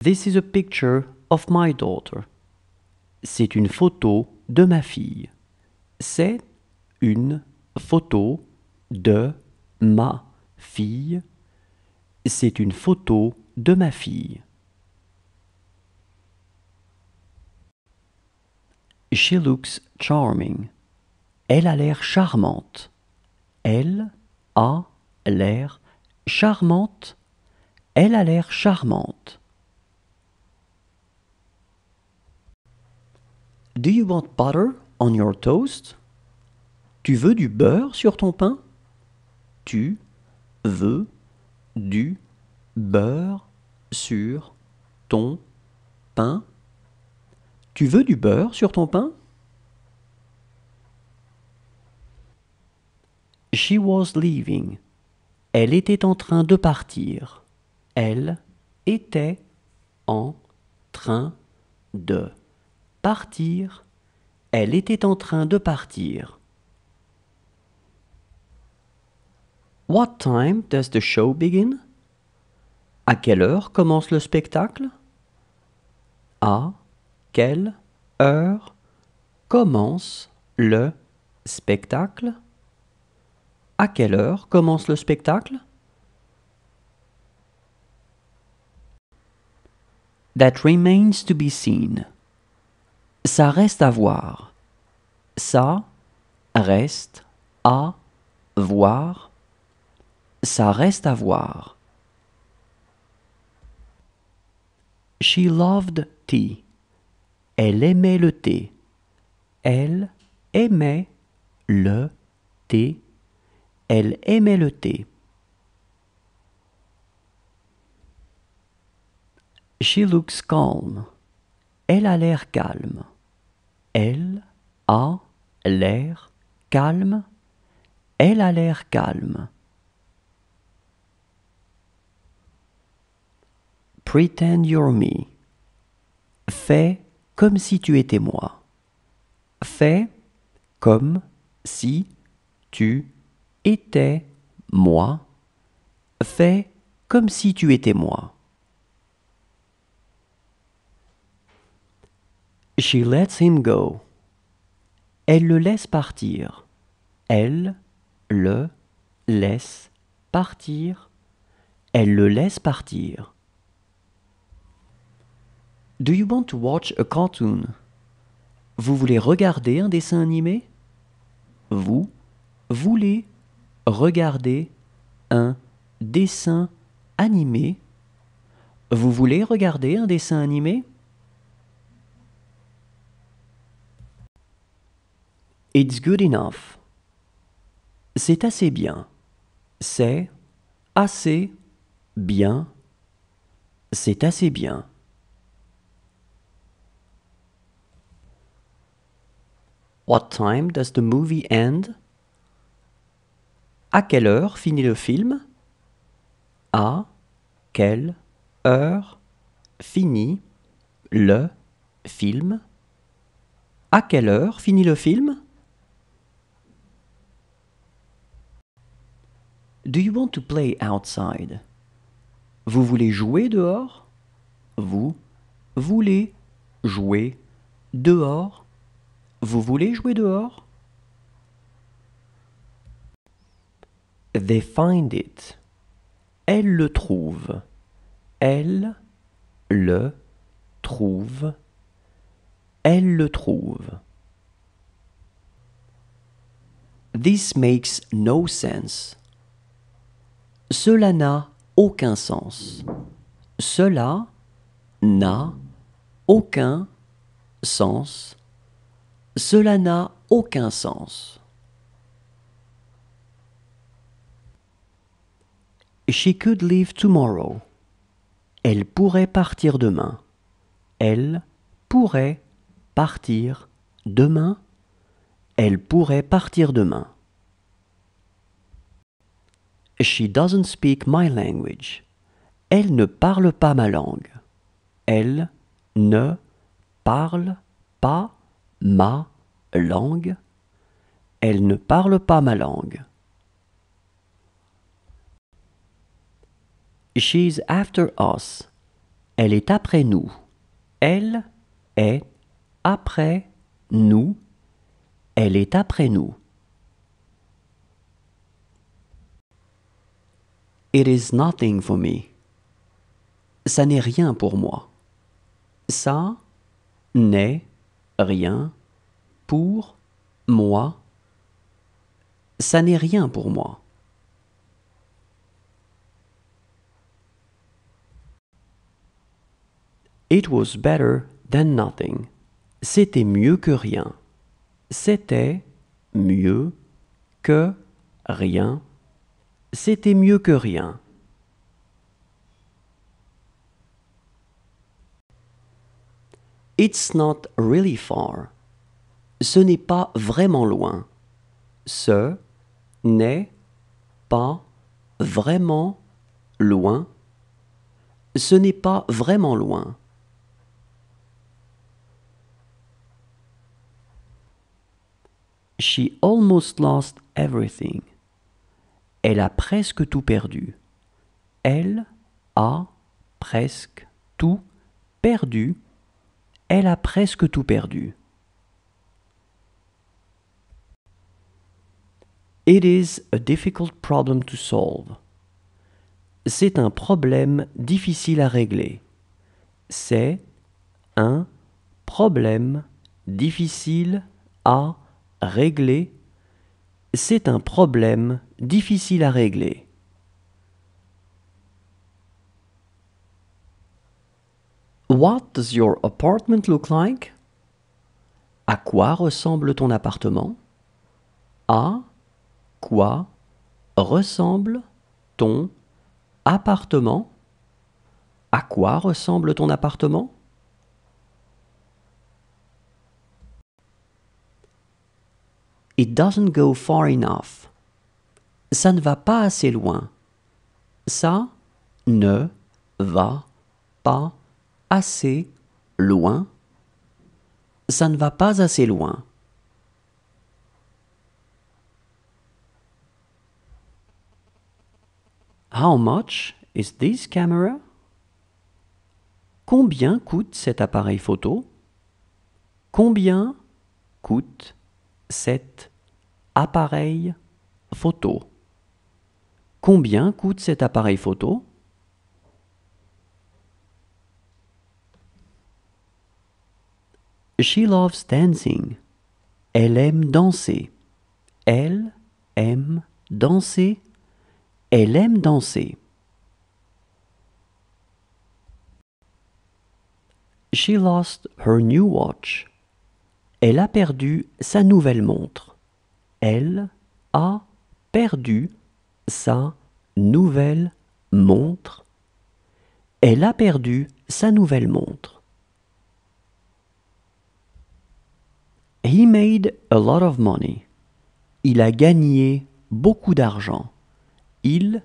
This is a picture of my daughter. C'est une photo de ma fille. C'est une photo de ma fille. C'est une photo de ma fille. She looks charming. Elle a l'air charmante. Elle a l'air charmante. Elle a l'air charmante. Do you want butter on your toast? Tu veux du beurre sur ton pain? Tu veux du beurre sur ton pain? Tu veux du beurre sur ton pain? She was leaving. Elle était en train de partir. Elle était en train de Partir. Elle était en train de partir. What time does the show begin? À quelle heure commence le spectacle? À quelle heure commence le spectacle? À quelle heure commence le spectacle? That remains to be seen. Ça reste à voir. Ça reste à voir. Ça reste à voir. She loved tea. Elle aimait le thé. Elle aimait le thé. Elle aimait le thé. She looks calm. Elle a l'air calme. Elle a l'air calme. Elle a l'air calme. Pretend you're me. Fais comme si tu étais moi. Fais comme si tu étais moi. Fais comme si tu étais moi. She lets him go. Elle le laisse partir. Elle le laisse partir. Elle le laisse partir. Do you want to watch a cartoon? Vous voulez regarder un dessin animé? Vous voulez regarder un dessin animé? Vous voulez regarder un dessin animé? It's good enough. C'est assez bien. C'est assez bien. C'est assez bien. What time does the movie end? À quelle heure finit le film? À quelle heure finit le film? À quelle heure finit le film? Do you want to play outside? Vous voulez jouer dehors? Vous voulez jouer dehors? Vous voulez jouer dehors? They find it. Elle le trouve. Elle le trouve. Elle le trouve. This makes no sense. Cela n'a aucun sens. Cela n'a aucun sens. Cela n'a aucun sens. She could leave tomorrow. Elle pourrait partir demain. Elle pourrait partir demain. Elle pourrait partir demain. She doesn't speak my language. Elle ne parle pas ma langue. Elle ne parle pas ma langue. Elle ne parle pas ma langue. She's after us. Elle est après nous. Elle est après nous. Elle est après nous. It is nothing for me. Ça n'est rien pour moi. Ça n'est rien pour moi. Ça n'est rien pour moi. It was better than nothing. C'était mieux que rien. C'était mieux que rien. C'était mieux que rien. It's not really far. Ce n'est pas vraiment loin. Ce n'est pas vraiment loin. Ce n'est pas vraiment loin. She almost lost everything elle a presque tout perdu. Elle a presque tout perdu. Elle a presque tout perdu. It is a difficult problem to solve. C'est un problème difficile à régler. C'est un problème difficile à régler c'est un problème difficile à régler. What does your apartment look like? À quoi ressemble ton appartement? À quoi ressemble ton appartement? À quoi ressemble ton appartement? It doesn't go far enough. Ça ne va pas assez loin. Ça ne va pas assez loin. Ça ne va pas assez loin. How much is this camera? Combien coûte cet appareil photo? Combien coûte cet appareil photo. Combien coûte cet appareil photo She loves dancing. Elle aime danser. Elle aime danser. Elle aime danser. She lost her new watch. Elle a perdu sa nouvelle montre. Elle a perdu sa nouvelle montre. Elle a perdu sa nouvelle montre. He made a lot of money. Il a gagné beaucoup d'argent. Il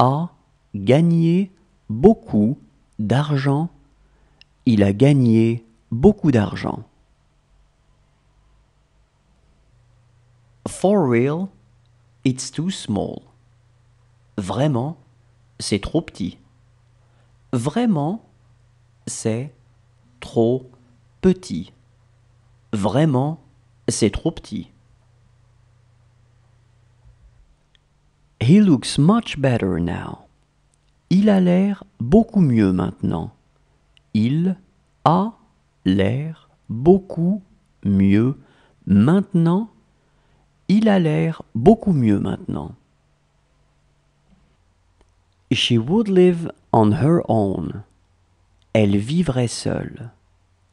a gagné beaucoup d'argent. Il a gagné beaucoup d'argent. For real, it's too small. Vraiment, c'est trop petit. Vraiment, c'est trop petit. Vraiment, c'est trop petit. He looks much better now. Il a l'air beaucoup mieux maintenant. Il a l'air beaucoup mieux maintenant il a l'air beaucoup mieux maintenant. She would live on her own. Elle vivrait seule.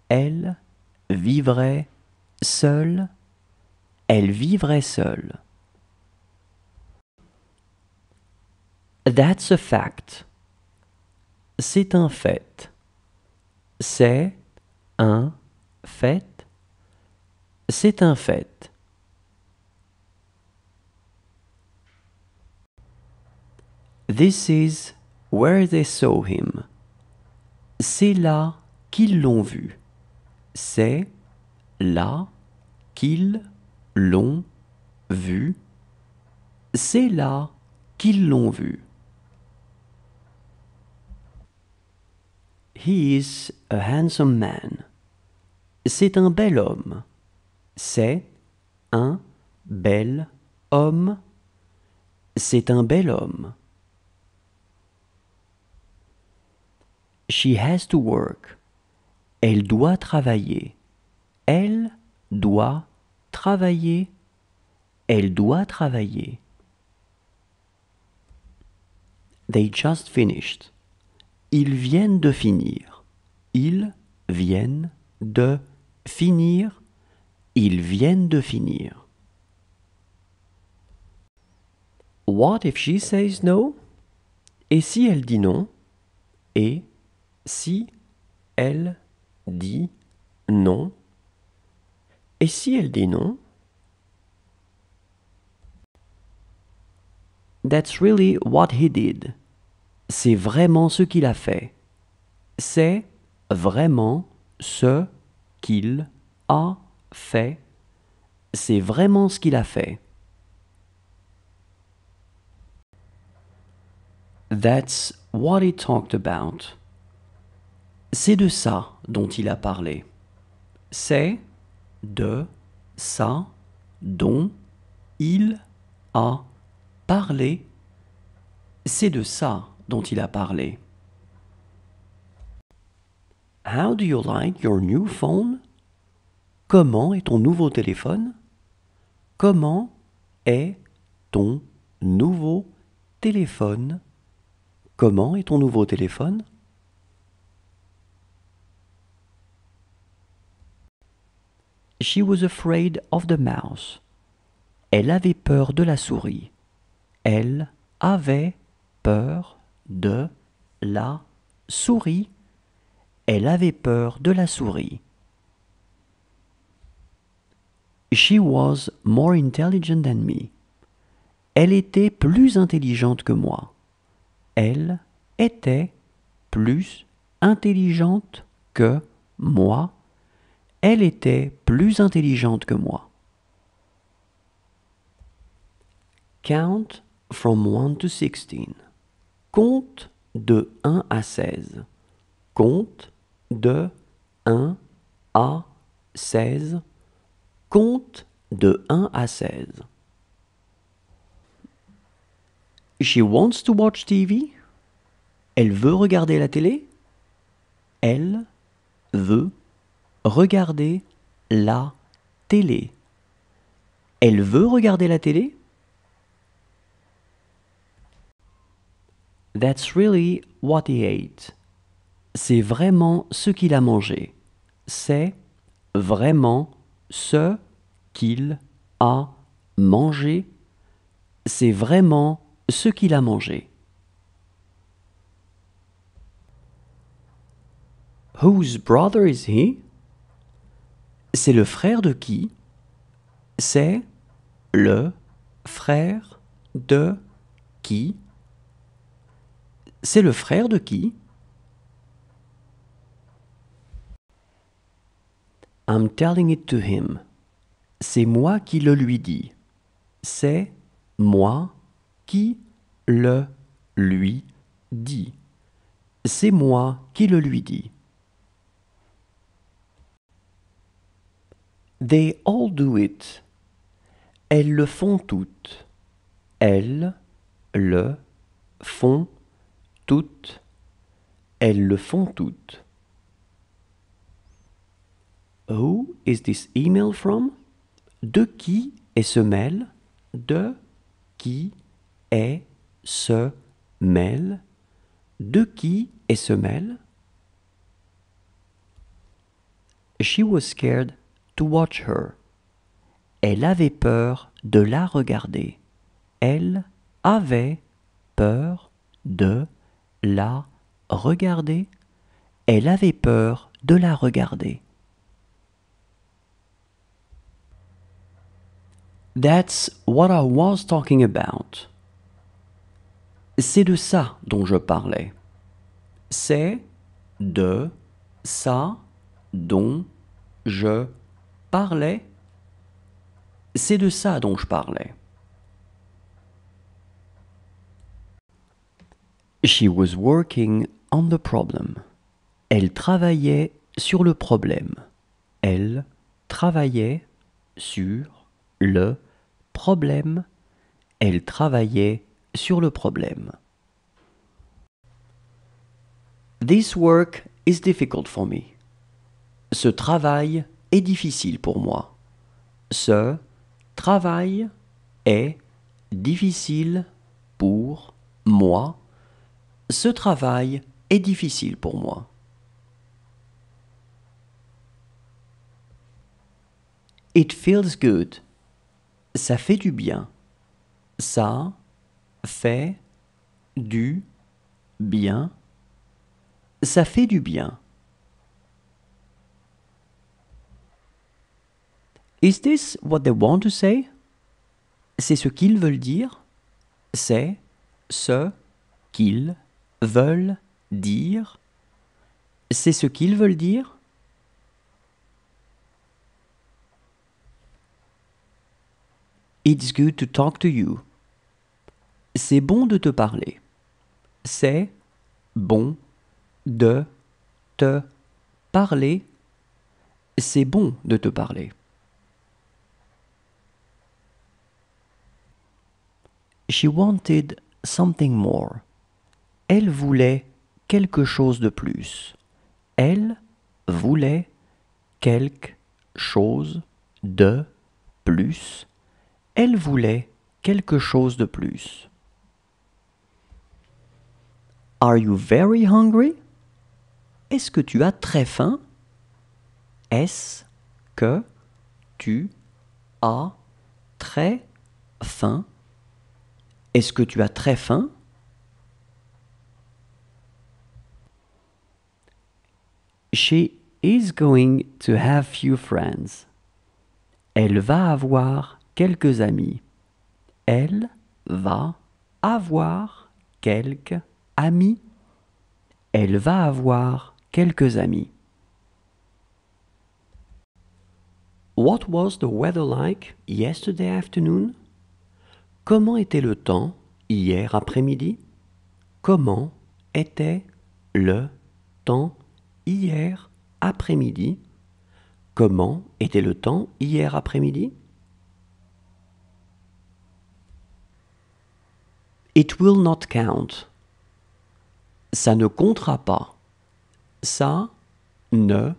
Elle vivrait seule. Elle vivrait seule. That's a fact. C'est un fait. C'est un fait. C'est un fait. This is where they saw him. C'est là qu'ils l'ont vu. C'est là qu'ils l'ont vu. C'est là qu'ils l'ont vu. He is a handsome man. C'est un bel homme. C'est un bel homme. C'est un bel homme. She has to work. Elle doit travailler. Elle doit travailler. Elle doit travailler. They just finished. Ils viennent de finir. Ils viennent de finir. Ils viennent de finir. What if she says no? Et si elle dit non? Et si elle dit non Et si elle dit non That's really what he did. C'est vraiment ce qu'il a fait. C'est vraiment ce qu'il a fait. C'est vraiment ce qu'il a fait. That's what he talked about. C'est de ça dont il a parlé. C'est de ça dont il a parlé. C'est de ça dont il a parlé. How do you like your new phone? Comment est ton nouveau téléphone? Comment est ton nouveau téléphone? Comment est ton nouveau téléphone? She was afraid of the mouse. Elle avait peur de la souris. Elle avait peur de la souris. Elle avait peur de la souris. She was more intelligent than me. Elle était plus intelligente que moi. Elle était plus intelligente que moi elle était plus intelligente que moi. Count from 1 to 16. Compte de 1 à 16. Compte de 1 à 16. Compte de 1 à 16. She wants to watch TV. Elle veut regarder la télé. Elle veut Regardez la télé. Elle veut regarder la télé? That's really what he ate. C'est vraiment ce qu'il a mangé. C'est vraiment ce qu'il a mangé. C'est vraiment ce qu'il a mangé. Whose brother is he? C'est le frère de qui C'est le frère de qui C'est le frère de qui I'm telling it to him. C'est moi qui le lui dis. C'est moi qui le lui dis. C'est moi qui le lui dis. They all do it. Elles le font toutes. Elles le font toutes. Elles le font toutes. Who is this email from? De qui est ce mail? De qui est ce mail? De qui est ce mail? She was scared watch her. Elle avait peur de la regarder. Elle avait peur de la regarder. Elle avait peur de la regarder. That's what I was talking about. C'est de ça dont je parlais. C'est de ça dont je parlait, c'est de ça dont je parlais. She was working on the problem. Elle travaillait sur le problème. Elle travaillait sur le problème. Elle travaillait sur le problème. This work is difficult for me. Ce travail est difficile pour moi. Ce travail est difficile pour moi. Ce travail est difficile pour moi. It feels good. Ça fait du bien. Ça fait du bien. Ça fait du bien. Is this what they want to say? C'est ce qu'ils veulent dire. C'est ce qu'ils veulent dire. C'est ce qu'ils veulent dire. It's good to talk to you. C'est bon de te parler. C'est bon de te parler. C'est bon de te parler. She wanted something more. Elle voulait quelque chose de plus. Elle voulait quelque chose de plus. Elle voulait quelque chose de plus. Are you very hungry? Est-ce que tu as très faim? Est-ce que tu as très faim? Est-ce que tu as très faim She is going to have few friends. Elle va avoir quelques amis. Elle va avoir quelques amis. Elle va avoir quelques amis. What was the weather like yesterday afternoon? Comment était le temps hier après-midi Comment était le temps hier après-midi Comment était le temps hier après-midi It will not count. Ça ne comptera pas. Ça ne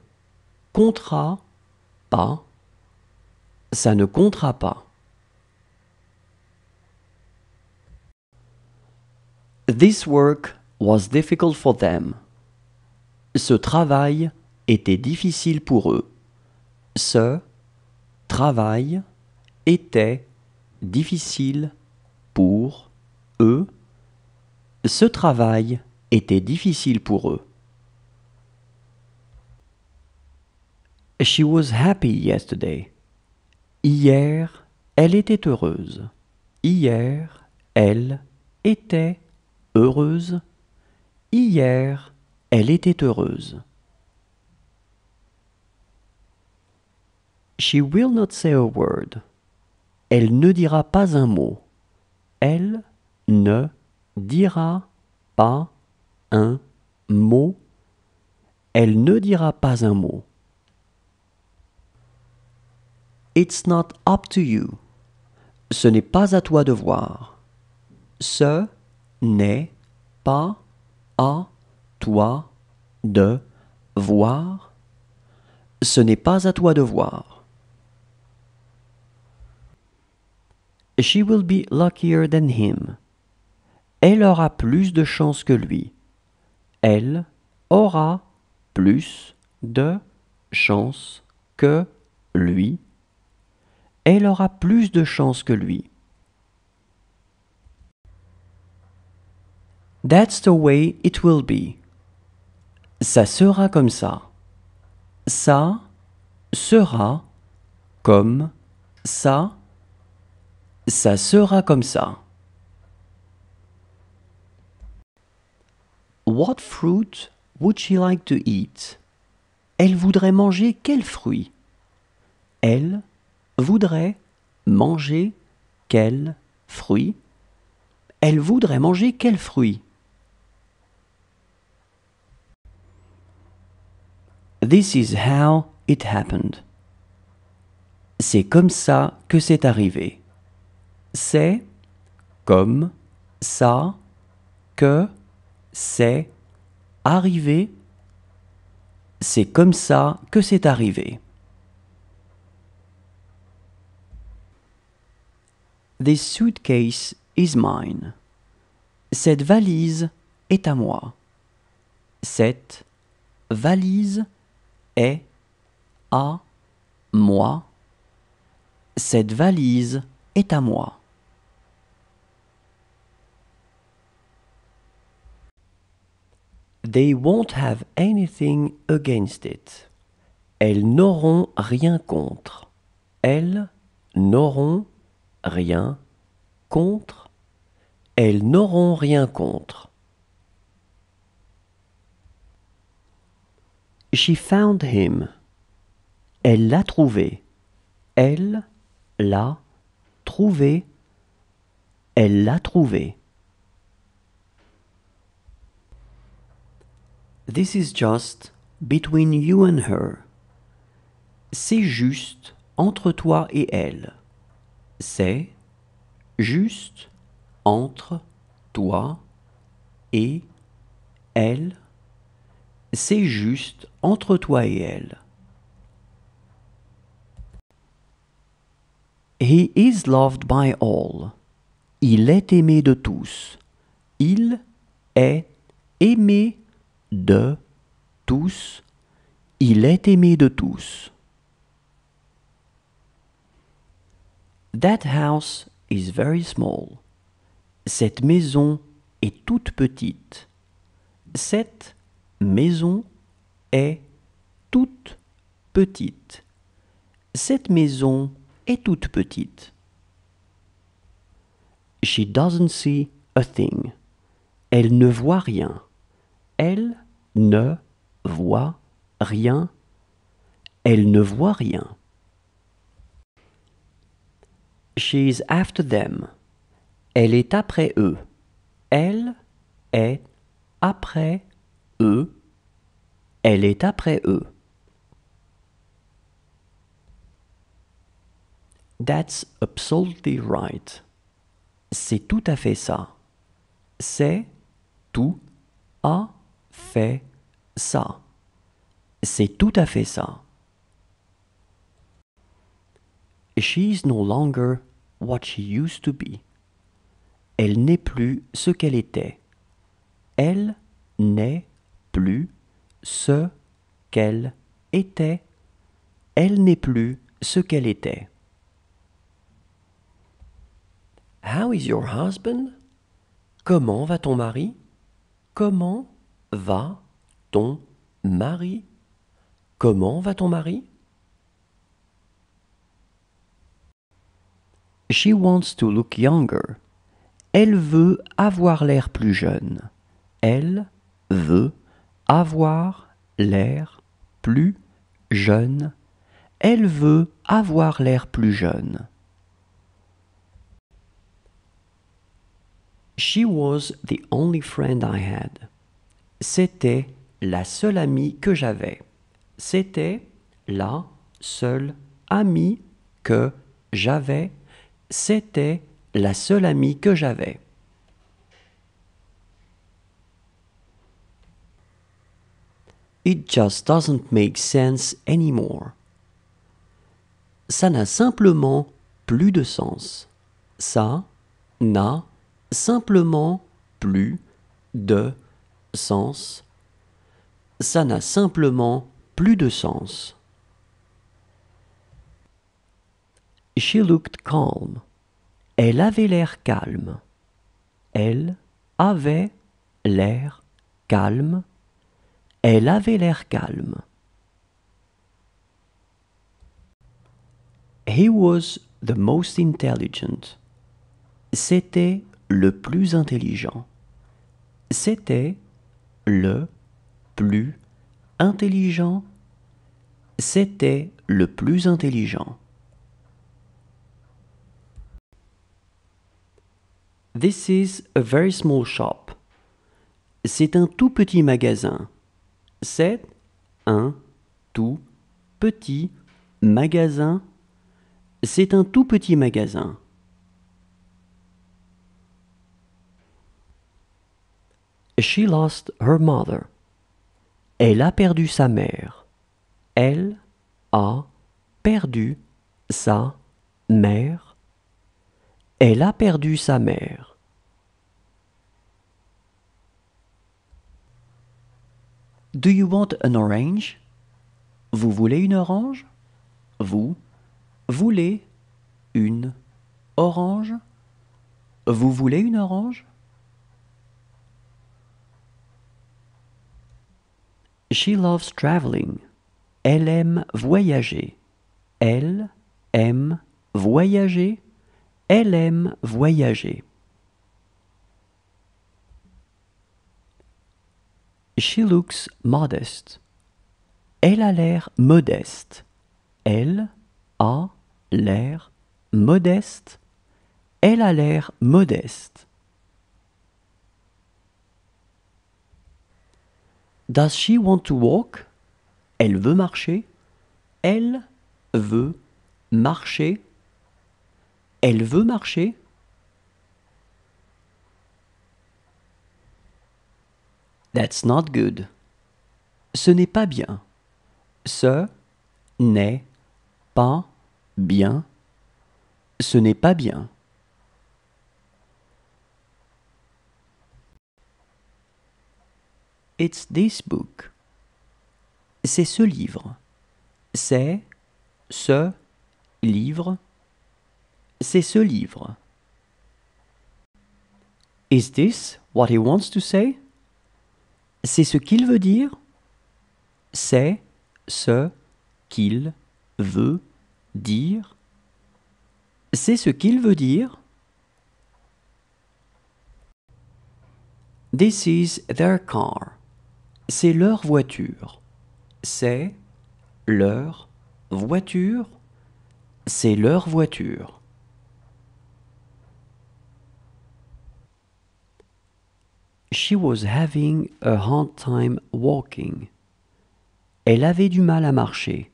comptera pas. Ça ne comptera pas. This work was difficult for them. Ce travail était difficile pour eux. Ce travail était difficile pour eux. Ce travail était difficile pour eux. She was happy yesterday. Hier, elle était heureuse. Hier, elle était heureuse. Hier, elle était heureuse. She will not say a word. Elle ne dira pas un mot. Elle ne dira pas un mot. Elle ne dira pas un mot. It's not up to you. Ce n'est pas à toi de voir. Ce n'est pas à toi de voir. Ce n'est pas à toi de voir. She will be luckier than him. Elle aura plus de chance que lui. Elle aura plus de chance que lui. Elle aura plus de chance que lui. That's the way it will be. Ça sera comme ça. Ça sera comme ça. Ça sera comme ça. What fruit would she like to eat? Elle voudrait manger quel fruit? Elle voudrait manger quel fruit? Elle voudrait manger quel fruit? This is how it happened. C'est comme ça que c'est arrivé. C'est comme ça que c'est arrivé. C'est comme ça que c'est arrivé. This suitcase is mine. Cette valise est à moi. Cette valise est est à moi. Cette valise est à moi. They won't have anything against it. Elles n'auront rien contre. Elles n'auront rien contre. Elles n'auront rien contre. She found him. Elle l'a trouvé. Elle l'a trouvé. Elle l'a trouvé. This is just between you and her. C'est juste entre toi et elle. C'est juste entre toi et elle. C'est juste entre toi et elle. He is loved by all. Il est aimé de tous. Il est aimé de tous. Il est aimé de tous. That house is very small. Cette maison est toute petite. Cette maison est toute petite. Cette maison est toute petite. She doesn't see a thing. Elle ne voit rien. Elle ne voit rien. Elle ne voit rien. She's after them. Elle est après eux. Elle est après eux. Elle est après eux. That's absolutely right. C'est tout à fait ça. C'est tout à fait ça. C'est tout à fait ça. She's no longer what she used to be. Elle n'est plus ce qu'elle était. Elle n'est plus ce qu'elle était, elle n'est plus ce qu'elle était. How is your husband? Comment va ton mari? Comment va ton mari? Comment va ton mari? She wants to look younger. Elle veut avoir l'air plus jeune. Elle veut avoir l'air plus jeune. Elle veut avoir l'air plus jeune. She was the only friend I had. C'était la seule amie que j'avais. C'était la seule amie que j'avais. C'était la seule amie que j'avais. It just doesn't make sense anymore. Ça n'a simplement plus de sens. Ça n'a simplement plus de sens. Ça n'a simplement plus de sens. She looked calm. Elle avait l'air calme. Elle avait l'air calme. Elle avait l'air calme. He was the most intelligent. C'était le plus intelligent. C'était le plus intelligent. C'était le plus intelligent. This is a very small shop. C'est un tout petit magasin. C'est un tout petit magasin. C'est un tout petit magasin. She lost her mother. Elle a perdu sa mère. Elle a perdu sa mère. Elle a perdu sa mère. Do you want an orange? Vous voulez une orange? Vous voulez une orange? Vous voulez une orange? She loves traveling. Elle aime voyager. Elle aime voyager. Elle aime voyager. She looks modest. Elle a l'air modeste. Elle a l'air modeste. Elle a l'air modeste. Does she want to walk? Elle veut marcher. Elle veut marcher. Elle veut marcher. That's not good. Ce n'est pas bien. Ce n'est pas bien. Ce n'est pas bien. It's this book. C'est ce livre. C'est ce livre. C'est ce livre. Is this what he wants to say? c'est ce qu'il veut dire C'est ce qu'il veut dire C'est ce qu'il veut dire This is their car. C'est leur voiture. C'est leur voiture. C'est leur voiture. She was having a hard time walking. Elle avait du mal à marcher.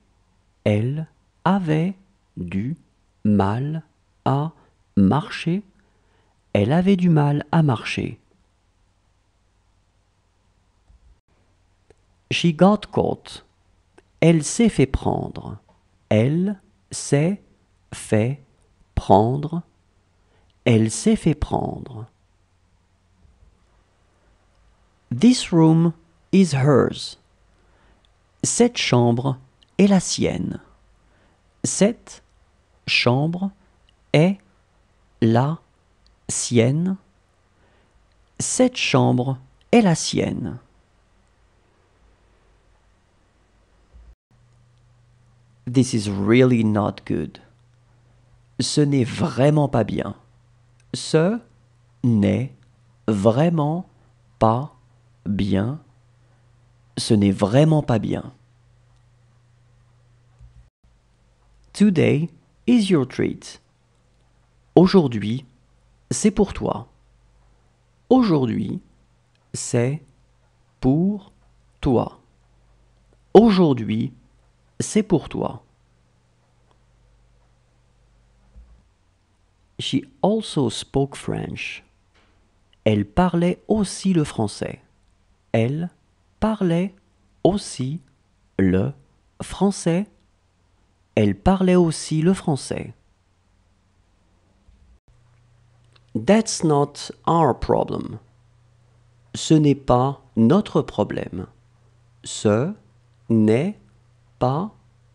Elle avait du mal à marcher. Elle avait du mal à marcher. She got caught. Elle s'est fait prendre. Elle s'est fait prendre. Elle s'est fait prendre. This room is hers. Cette chambre est la sienne. Cette chambre est la sienne. Cette chambre est la sienne. This is really not good. Ce n'est vraiment pas bien. Ce n'est vraiment pas bien, ce n'est vraiment pas bien. Today is your treat. Aujourd'hui, c'est pour toi. Aujourd'hui, c'est pour toi. Aujourd'hui, c'est pour toi. She also spoke French. Elle parlait aussi le français elle parlait aussi le français. Elle parlait aussi le français. That's not our problem. Ce n'est pas notre problème. Ce n'est pas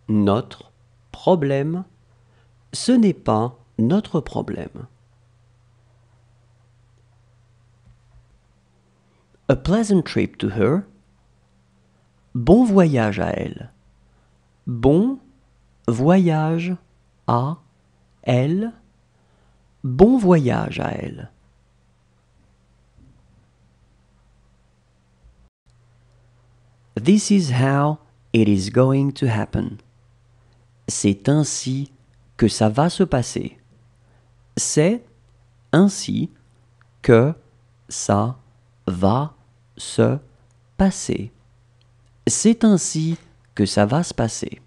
notre problème. Ce n'est pas notre problème. A pleasant trip to her. Bon voyage à elle. Bon voyage à elle. Bon voyage à elle. This is how it is going to happen. C'est ainsi que ça va se passer. C'est ainsi que ça va se passer. C'est ainsi que ça va se passer.